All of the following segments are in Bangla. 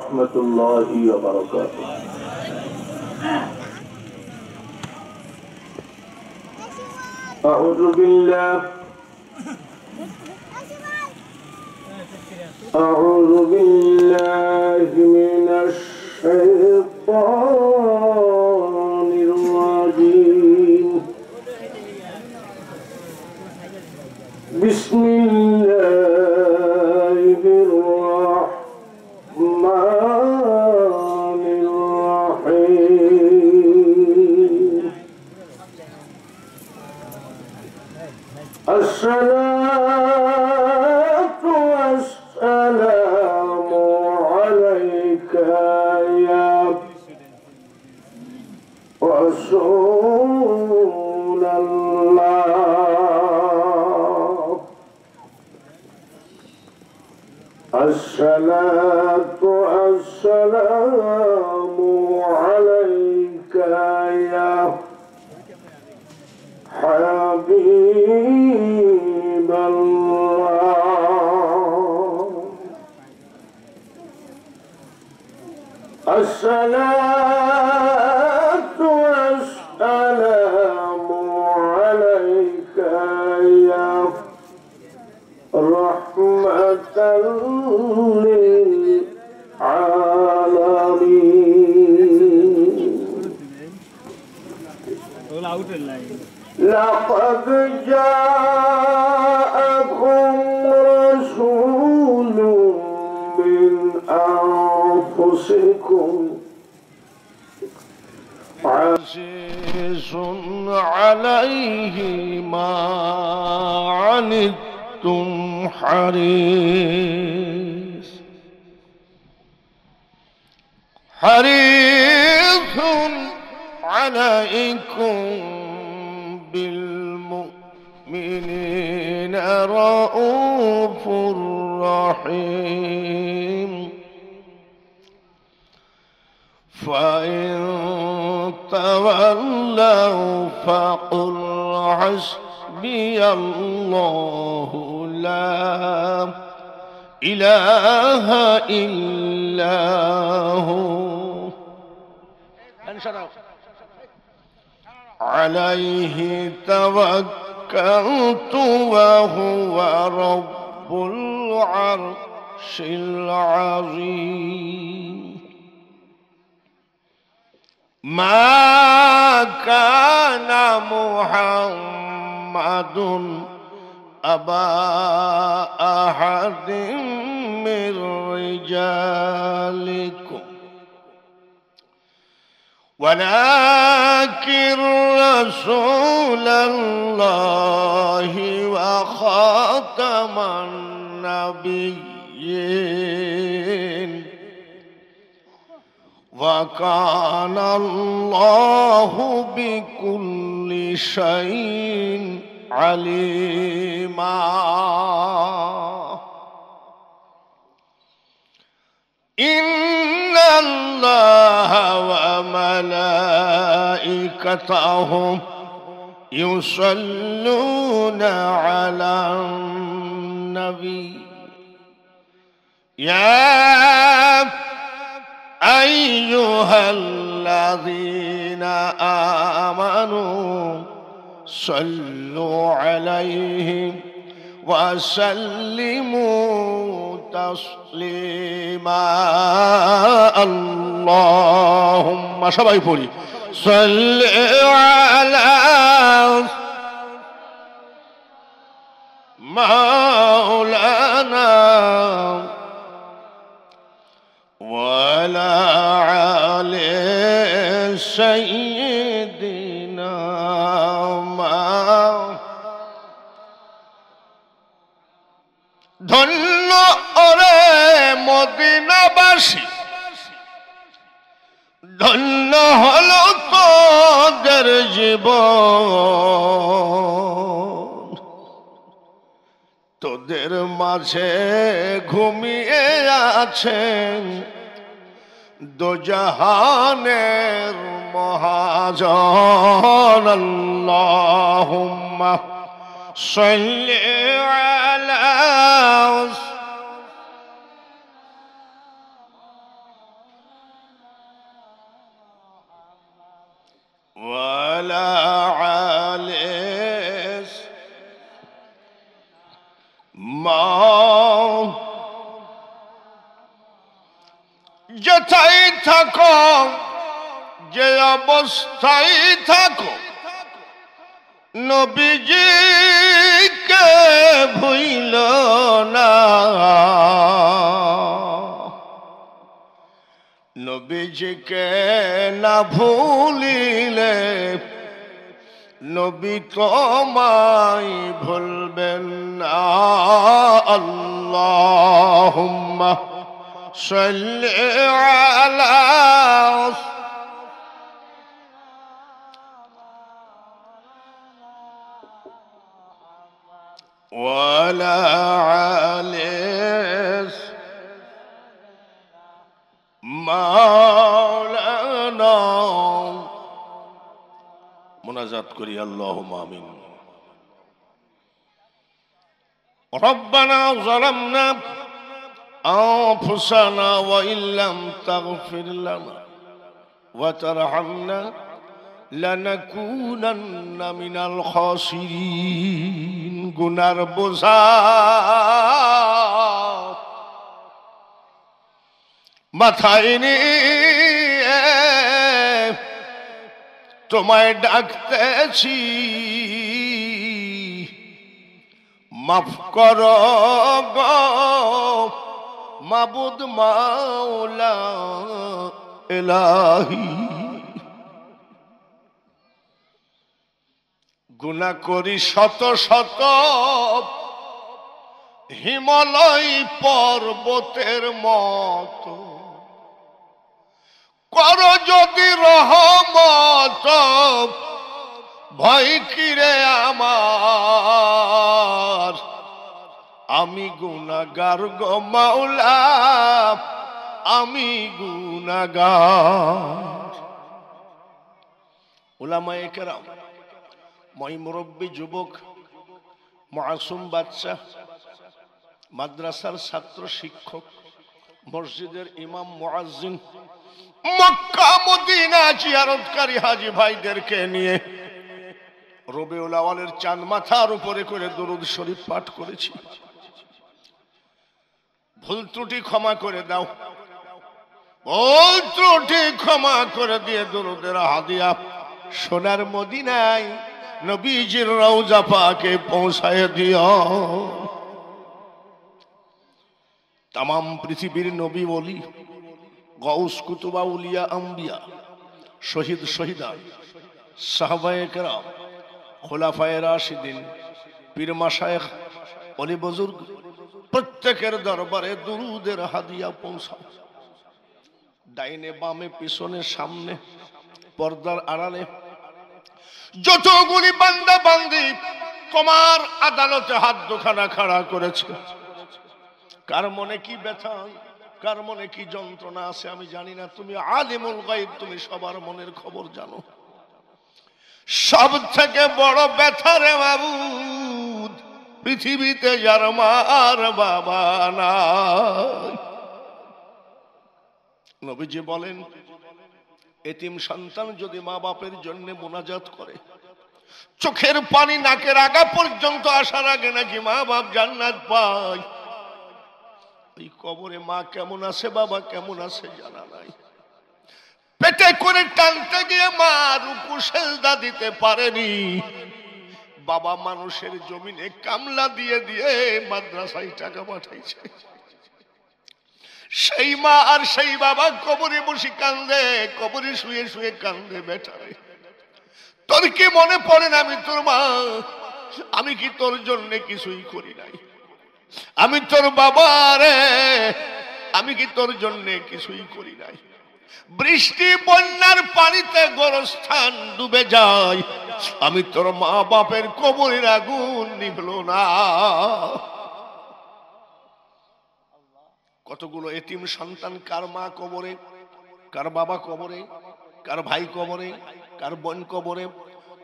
ورحمة الله وبركاته أعوذ بالله أعوذ بالله من الشيطان الرجيم بسم الله الصلاة السلام عليك يا حبيب الله السلام أنفسكم عزيز عليه ما عنتم حريص حريص عليكم بالمؤمنين رؤوف رحيم فإن تولوا فقل حسبي الله لا إله إلا هو عليه توكلت وهو رب العرش العظيم ما كان محمد أبا أحد من رجالكم ولكن رسول الله وخاتم النبيين وكان الله بكل شيء عليما إن الله وملائكته يصلون على النبي يا أيها الذين آمنوا صلوا عليه وسلموا تسليما اللهم সবাই পড়ি صل على مولانا ولا سيدنا ধন্য ওরে মদিনাবাসী ধন্য হল তোদের জীব তোদের মাঝে ঘুমিয়ে আছেন দোজাহানের رمضان اللهم صل على ولا عالس ما جتيتكم যে অবস্থায় থাকো কে ভুইল না কে না ভুলিলে নবী তোমায় ভুলবেন না আল্লাহ সাল্লি আলা ولا عالس مولانا منازات كري اللهم آمين ربنا ظلمنا أنفسنا وإن لم تغفر لنا وترحمنا লানাকুনান্না মিনাল খাসিরিন গুনার বোঝা মাথায় নি তোমায় ডাকতেছি মাফ কর মাবুদ মাওলা এলাহী গুণা করি শত শত হিমালয় পর্বতের মত কর যদি রহমত ভাই কিরে আমার আমি গুণাগার গো মাওলা আমি গুণাগার ওলামায়ে কেরাম মুরব্বী যুবক মাসুম বাচ্চা মাদ্রাসার ছাত্র শিক্ষক মসজিদের ইমাম মোয়াজিন হাজি ভাইদেরকে নিয়ে চাঁদ মাথার উপরে করে দরুদ শরীফ পাঠ করেছি ভুল ত্রুটি ক্ষমা করে দাও ভুল ত্রুটি ক্ষমা করে দিয়ে দরুদের হাদিয়া সোনার মদিনায় নবীজির রওজা পাকে পৌঁছায় দিও তাম পৃথিবীর নবী বলি গৌস কুতুবা উলিয়া আম্বিয়া শহীদ শহীদা সাহবায় খোলাফায় রাশিদিন পীরমা শায়েখ অলি বজুর্গ প্রত্যেকের দরবারে দুরুদের হাদিয়া পৌঁছাও ডাইনে বামে পিছনে সামনে পর্দার আড়ালে যতগুলি বান্দা বান্দি কমার আদালতে হাত দোখানা খাড়া করেছে কার মনে কি ব্যথা কার মনে কি যন্ত্রণা আছে আমি জানি না তুমি আলিমুল গাইব তুমি সবার মনের খবর জানো সব থেকে বড় ব্যথা রে বাবু পৃথিবীতে যার মার বাবা না নবীজি বলেন এতিম সন্তান যদি মা বাপের জন্য মোনাজাত করে চোখের পানি নাকের আগা পর্যন্ত আসার আগে নাকি মা বাপ জান্নাত পায় ওই কবরে মা কেমন আছে বাবা কেমন আছে জানা নাই পেটে করে টানতে গিয়ে মা রুকু সেজদা দিতে পারেনি বাবা মানুষের জমিনে কামলা দিয়ে দিয়ে মাদ্রাসায় টাকা পাঠাইছে সেই মা আর সেই বাবা কবরে বসে কান্দে কবরে শুয়ে শুয়ে কান্দে বেটার তোর কি মনে পড়ে না আমি তোর মা আমি কি তোর জন্য কিছুই করি নাই আমি তোর বাবা রে আমি কি তোর জন্য কিছুই করি নাই বৃষ্টি বন্যার পানিতে গোরস্থান ডুবে যায় আমি তোর মা বাপের কবরের আগুন নিভল না কতগুলো এতিম সন্তান কার মা কবরে কার বাবা কবরে কার ভাই কবরে কার বোন কবরে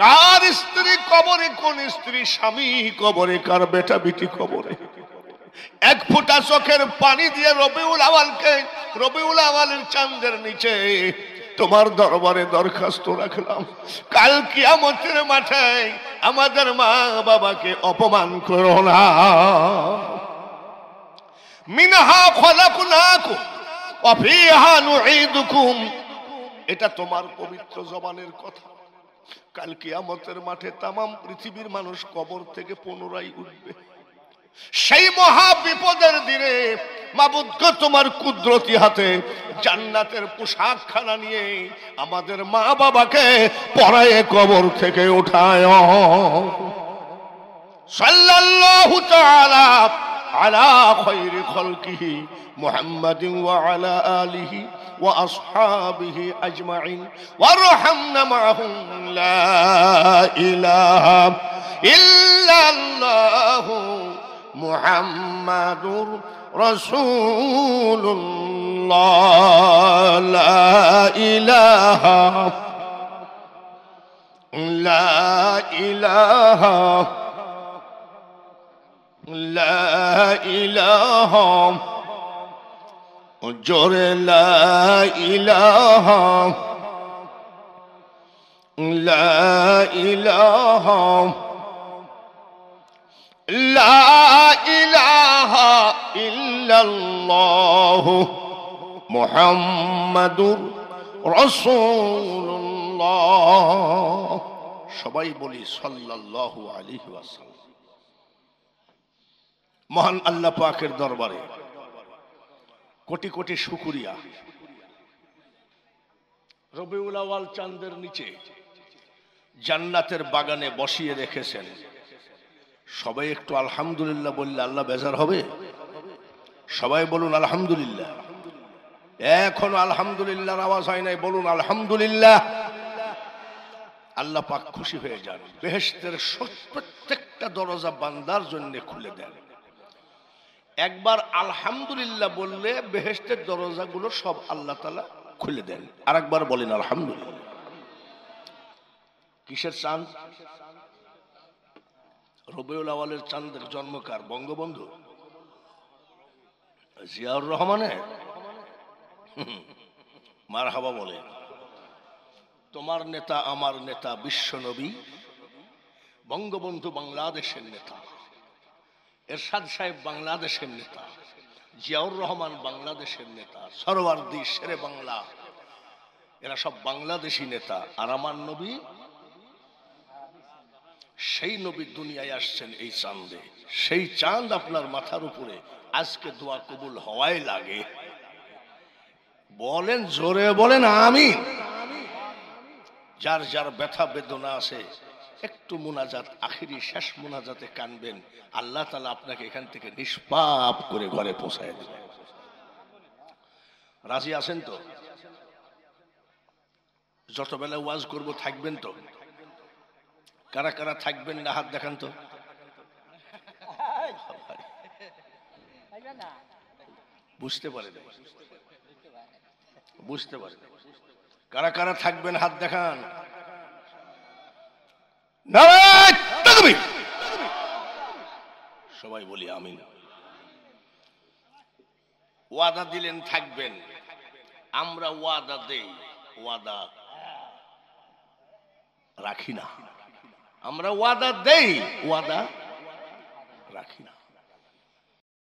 কার স্ত্রী কবরে কোন স্ত্রী স্বামী কবরে কার বেটা বিটি কবরে এক ফোঁটা চোখের পানি দিয়ে রবিউল আওয়ালকে রবিউল আওয়ালের চান্দের নিচে তোমার দরবারে দরখাস্ত রাখলাম কাল আমাদের মাঠে আমাদের মা বাবাকে অপমান করো না মিনহা খলাকুনাকু ওয়া ফিহা নুঈদুকুম এটা তোমার পবিত্র জবানের কথা কাল কিয়ামতের মাঠে তামাম পৃথিবীর মানুষ কবর থেকে পুনরায় উঠবে সেই মহা বিপদের দিনে মাবুদ্গ তোমার কুদরতি হাতে জান্নাতের পোশাক খানা নিয়ে আমাদের মা বাবাকে পরায়ে কবর থেকে উঠায় সাল্লাল্লাহু তাআলা على خير خلقه محمد وعلى آله وأصحابه أجمعين وارحمنا معهم لا إله إلا الله محمد رسول الله لا إله لا إله لا إله أجر لا إله لا إله لا إله إلا الله محمد رسول الله সবাই বলি সাল্লাল্লাহু আলাইহি ওয়াসাল্লাম মহান আল্লাহ পাকের দরবারে কোটি কোটি শুকুরিয়া রবিউল আওয়াল চাঁদের নিচে জান্নাতের বাগানে বসিয়ে রেখেছেন সবাই একটু আলহামদুলিল্লাহ বললে আল্লাহ বেজার হবে সবাই বলুন আলহামদুলিল্লাহ এখন আলহামদুলিল্লাহর আওয়াজ হয় নাই বলুন আলহামদুলিল্লাহ আল্লাহ পাক খুশি হয়ে যান বেহেস্তের প্রত্যেকটা দরজা বান্দার জন্য খুলে দেয় একবার আলহামদুলিল্লাহ বললে বেহেস্তের দরজাগুলো সব আল্লাহ তালা খুলে দেন আর একবার বলেন আলহামদুলিল্লাহ কিসের চাঁদ রবিউল আওয়ালের চাঁদের জন্মকার বঙ্গবন্ধু জিয়াউর রহমানের মার হাবা বলেন তোমার নেতা আমার নেতা বিশ্বনবী বঙ্গবন্ধু বাংলাদেশের নেতা এরশাদ সাহেব বাংলাদেশের নেতা জিয়াউর রহমান বাংলাদেশের নেতা সরওয়ার্দি শেরে বাংলা এরা সব বাংলাদেশি নেতা আর আমার নবী সেই নবী দুনিয়ায় আসছেন এই চাঁদে সেই চাঁদ আপনার মাথার উপরে আজকে দোয়া কবুল হওয়াই লাগে বলেন জোরে বলেন আমি যার যার ব্যথা বেদনা আছে একটু মোনাজাত আখেরি শেষ মোনাজাতে কানবেন আল্লাহ তালা আপনাকে এখান থেকে নিষ্পাপ করে ঘরে পৌঁছায় দেবেন রাজি আছেন তো যতবেলা ওয়াজ করব থাকবেন তো কারা কারা থাকবেন না হাত দেখান তো বুঝতে পারেন বুঝতে পারেন কারা কারা থাকবেন হাত দেখান সবাই বলি আমি ওয়াদা দিলেন থাকবেন আমরা ওয়াদা দেই ওয়াদা রাখি না আমরা ওয়াদা দেই ওয়াদা রাখি না